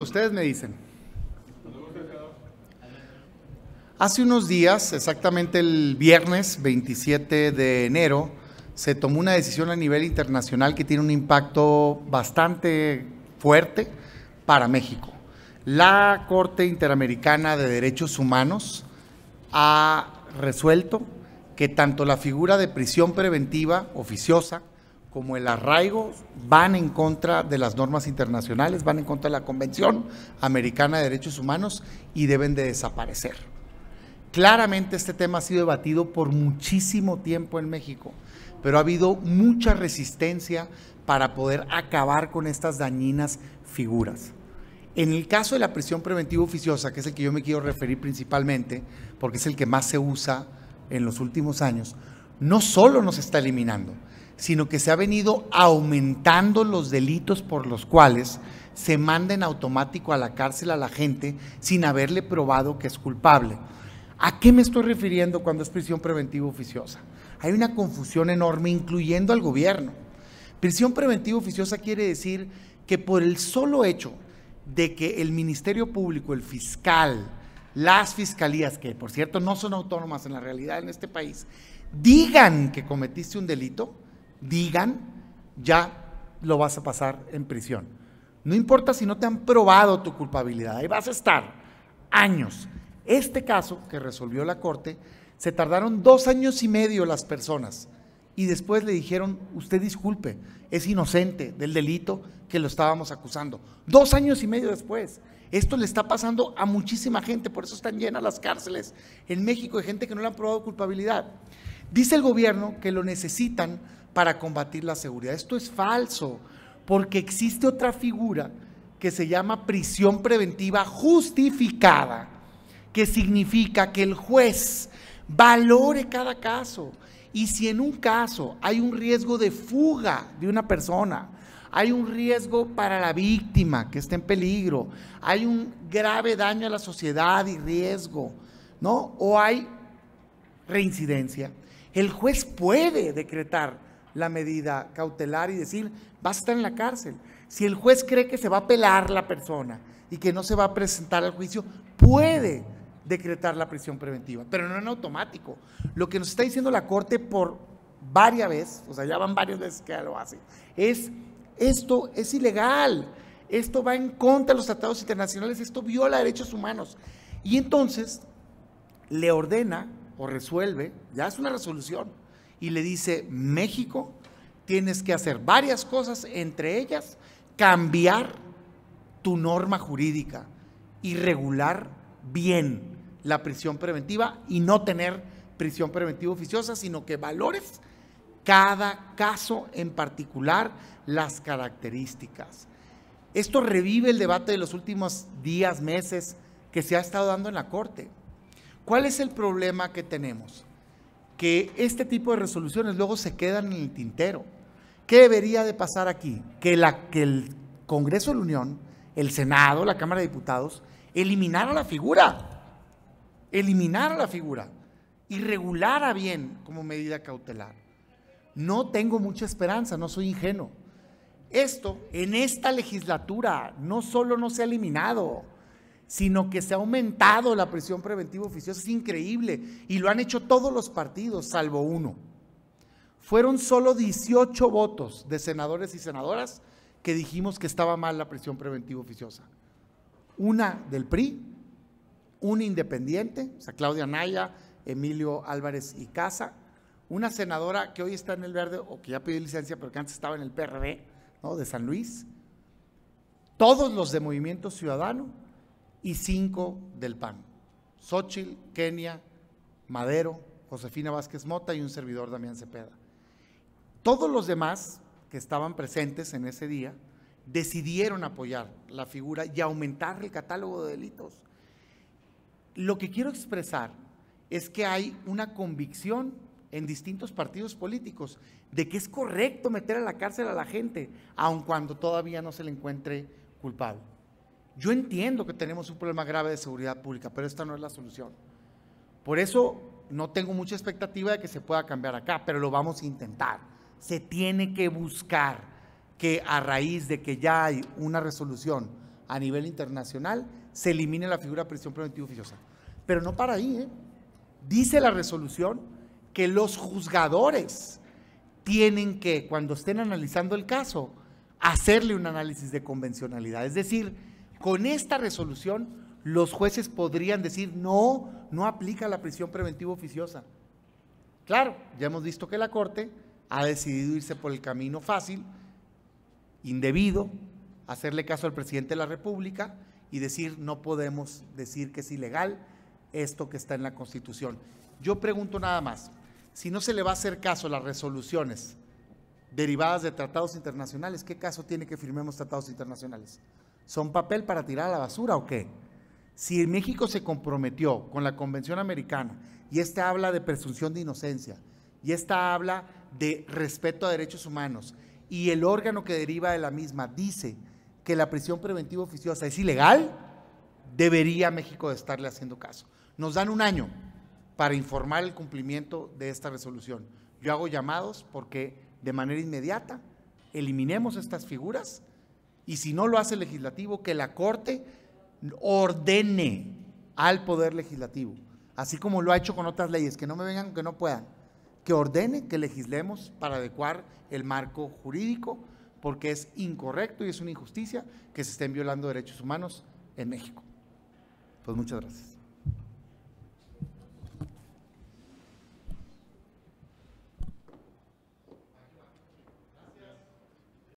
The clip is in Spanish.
Ustedes me dicen. Hace unos días, exactamente el viernes 27 de enero, se tomó una decisión a nivel internacional que tiene un impacto bastante fuerte para México. La Corte Interamericana de Derechos Humanos ha resuelto que tanto la figura de prisión preventiva oficiosa, como el arraigo van en contra de las normas internacionales, van en contra de la Convención Americana de Derechos Humanos y deben de desaparecer. Claramente este tema ha sido debatido por muchísimo tiempo en México, pero ha habido mucha resistencia para poder acabar con estas dañinas figuras. En el caso de la prisión preventiva oficiosa, que es el que yo me quiero referir principalmente, porque es el que más se usa en los últimos años, no solo nos está eliminando, sino que se ha venido aumentando los delitos por los cuales se manda en automático a la cárcel a la gente sin haberle probado que es culpable. ¿A qué me estoy refiriendo cuando es prisión preventiva oficiosa? Hay una confusión enorme, incluyendo al gobierno. Prisión preventiva oficiosa quiere decir que por el solo hecho de que el Ministerio Público, el fiscal, las fiscalías, que por cierto no son autónomas en la realidad en este país, digan que cometiste un delito, digan, ya lo vas a pasar en prisión. No importa si no te han probado tu culpabilidad, ahí vas a estar años. Este caso que resolvió la Corte, se tardaron dos años y medio las personas y después le dijeron, usted disculpe, es inocente del delito que lo estábamos acusando. Dos años y medio después. Esto le está pasando a muchísima gente, por eso están llenas las cárceles en México de gente que no le han probado culpabilidad. Dice el gobierno que lo necesitan para combatir la seguridad. Esto es falso, porque existe otra figura que se llama prisión preventiva justificada, que significa que el juez valore cada caso y si en un caso hay un riesgo de fuga de una persona, hay un riesgo para la víctima que está en peligro, hay un grave daño a la sociedad y riesgo, ¿no? O hay reincidencia, el juez puede decretar la medida cautelar y decir, vas a estar en la cárcel. Si el juez cree que se va a apelar la persona y que no se va a presentar al juicio, puede decretar la prisión preventiva, pero no en automático. Lo que nos está diciendo la Corte por varias veces, o sea, ya van varias veces que lo hace, es esto es ilegal, esto va en contra de los tratados internacionales, esto viola derechos humanos. Y entonces le ordena o resuelve, ya es una resolución, y le dice, México, tienes que hacer varias cosas, entre ellas cambiar tu norma jurídica y regular bien la prisión preventiva y no tener prisión preventiva oficiosa, sino que valores cada caso en particular, las características. Esto revive el debate de los últimos días, meses que se ha estado dando en la Corte. ¿Cuál es el problema que tenemos? que este tipo de resoluciones luego se quedan en el tintero. ¿Qué debería de pasar aquí? Que, el Congreso de la Unión, el Senado, la Cámara de Diputados, eliminara la figura, eliminara la figura y regulara bien como medida cautelar. No tengo mucha esperanza, no soy ingenuo. Esto en esta legislatura no solo no se ha eliminado, sino que se ha aumentado la prisión preventiva oficiosa. Es increíble. Y lo han hecho todos los partidos, salvo uno. Fueron solo 18 votos de senadores y senadoras que dijimos que estaba mal la prisión preventiva oficiosa. Una del PRI, una independiente, o sea, Claudia Naya, Emilio Álvarez y Casa, una senadora que hoy está en el verde, o que ya pidió licencia, pero que antes estaba en el PRD, De San Luis. Todos los de Movimiento Ciudadano, y cinco del PAN. Xochitl, Kenia, Madero, Josefina Vázquez Mota y un servidor Damián Cepeda. Todos los demás que estaban presentes en ese día decidieron apoyar la figura y aumentar el catálogo de delitos. Lo que quiero expresar es que hay una convicción en distintos partidos políticos de que es correcto meter a la cárcel a la gente, aun cuando todavía no se le encuentre culpable. Yo entiendo que tenemos un problema grave de seguridad pública, pero esta no es la solución. Por eso no tengo mucha expectativa de que se pueda cambiar acá, pero lo vamos a intentar. Se tiene que buscar que a raíz de que ya hay una resolución a nivel internacional, se elimine la figura de prisión preventiva oficiosa. Pero no para ahí. ¿eh? Dice la resolución que los juzgadores tienen que, cuando estén analizando el caso, hacerle un análisis de convencionalidad. Es decir, con esta resolución, los jueces podrían decir, no, no aplica la prisión preventiva oficiosa. Claro, ya hemos visto que la Corte ha decidido irse por el camino fácil, indebido, hacerle caso al presidente de la República y decir, no podemos decir que es ilegal esto que está en la Constitución. Yo pregunto nada más, si no se le va a hacer caso a las resoluciones derivadas de tratados internacionales, ¿qué caso tiene que firmemos tratados internacionales? ¿Son papel para tirar a la basura o qué? Si México se comprometió con la Convención Americana y esta habla de presunción de inocencia y esta habla de respeto a derechos humanos y el órgano que deriva de la misma dice que la prisión preventiva oficiosa es ilegal, debería México estarle haciendo caso. Nos dan un año para informar el cumplimiento de esta resolución. Yo hago llamados porque de manera inmediata eliminemos estas figuras y si no lo hace el legislativo, que la Corte ordene al Poder Legislativo, así como lo ha hecho con otras leyes, que no me vengan que no puedan, que ordene que legislemos para adecuar el marco jurídico, porque es incorrecto y es una injusticia que se estén violando derechos humanos en México. Pues muchas gracias.